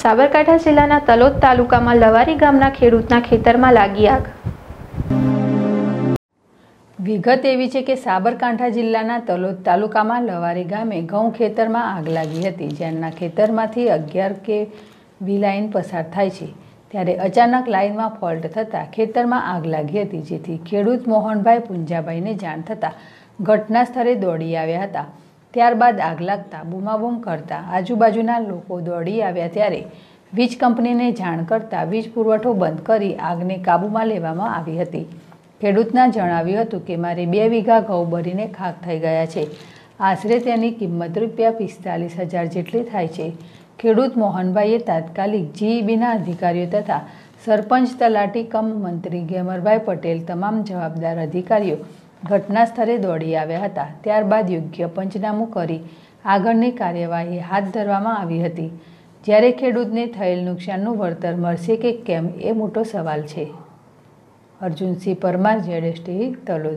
સાબરકાંઠા જિલ્લાના તલોદ તાલુકામાં લવારી ગામના ખેડૂતના ખેતરમાં લાગી આગ વિગત એવી છે કે સાબરકાંઠા જિલ્લાના તલોદ તાલુકામાં લવારી ગામે ઘઉં ખેતરમાં આગ લાગી હતી જેના ખેતરમાંથી અગિયાર કે વી લાઇન પસાર થાય છે ત્યારે અચાનક લાઇનમાં ફોલ્ટ થતાં ખેતરમાં આગ લાગી હતી જેથી ખેડૂત મોહનભાઈ પુંજાભાઈને જાણ થતાં ઘટના સ્થળે દોડી આવ્યા હતા ત્યારબાદ આગ લાગતા બૂમાબૂમ કરતા આજુબાજુના લોકો દોડી આવ્યા ત્યારે વીજ કંપનીને જાણ કરતા વીજ પુરવઠો બંધ કરી આગને કાબૂમાં લેવામાં આવી હતી ખેડૂતના જણાવ્યું હતું કે મારે બે વીઘા ઘઉં બરીને ખાક થઈ ગયા છે આશરે તેની કિંમત રૂપિયા પિસ્તાલીસ હજાર જેટલી થાય છે ખેડૂત મોહનભાઈએ તાત્કાલિક જીઈબીના અધિકારીઓ તથા સરપંચ તલાટી કમ મંત્રી ગેમરભાઈ પટેલ તમામ જવાબદાર અધિકારીઓ ઘટના સ્થળે દોડી આવ્યા હતા ત્યારબાદ યોગ્ય પંચનામું કરી આગળની કાર્યવાહી હાથ ધરવામાં આવી હતી જ્યારે ખેડૂતને થયેલ નુકસાનનું વળતર મળશે કે કેમ એ મોટો સવાલ છે અર્જુનસિંહ પરમાર જેડેશ ટીવી